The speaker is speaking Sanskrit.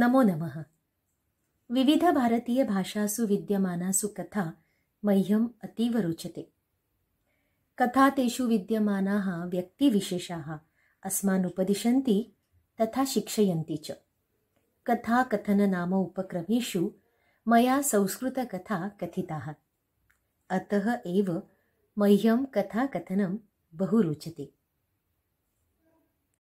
नमो नमः विविधभारतीयभाषासु विद्यमानासु कथा मह्यम् अतीव रोचते कथा तेषु विद्यमानाः व्यक्तिविशेषाः अस्मान् उपदिशन्ति तथा शिक्षयन्ति च कथाकथननाम उपक्रमेषु मया संस्कृतकथा कथिताः अतः एव मह्यं कथाकथनं बहु रोचते